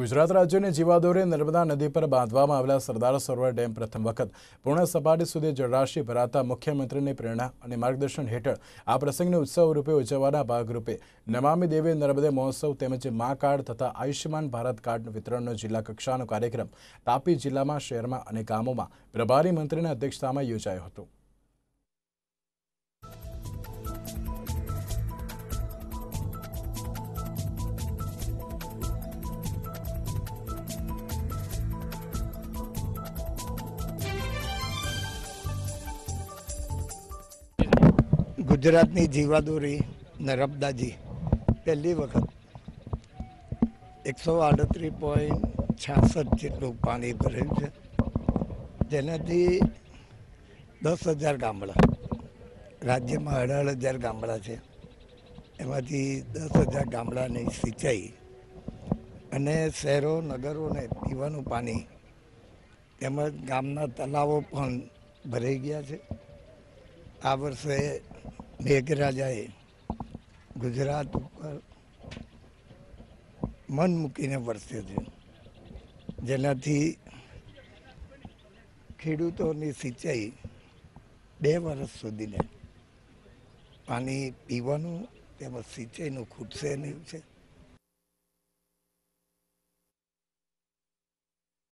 ગુજરાત રાજ્યની જીવાદોરે નર્મદા નદી પર બાંધવામાં આવેલા સરદાર સરોવર ડેમ પ્રથમ વખત પૂર્ણ સપાટી સુધી જળરાશિ ભરાતા મુખ્યમંત્રીની પ્રેરણા અને માર્ગદર્શન હેઠળ આ પ્રસંગને ઉત્સવ રૂપે ઉજવવાના ભાગરૂપે નમામી દેવી નર્મદે મહોત્સવ તેમજ મા કાર્ડ તથા આયુષ્યમાન ભારત કાર્ડનું વિતરણનો જિલ્લા કક્ષાનો કાર્યક્રમ તાપી જિલ્લામાં શહેરમાં અને ગામોમાં પ્રભારી મંત્રીના અધ્યક્ષતામાં યોજાયો હતો ગુજરાતની જીવાદોરી નર્મદાજી પહેલી વખત એકસો આડત્રીસ પોઈન્ટ છાસઠ જેટલું પાણી ભરેલું છે જેનાથી દસ હજાર ગામડા રાજ્યમાં અઢાર હજાર ગામડા છે એમાંથી દસ હજાર ગામડાની સિંચાઈ અને શહેરો નગરોને પીવાનું પાણી તેમજ ગામના તલાવો પણ ભરાઈ ગયા છે આ વર્ષે મેઘરાજાએ ગુજરાત ઉપર મન મૂકીને વરસ્યો છે જેનાથી ખેડૂતોની સિંચાઈ બે વર્ષ સુધીને પાણી પીવાનું તેમજ સિંચાઈનું ખૂટશે નહીં છે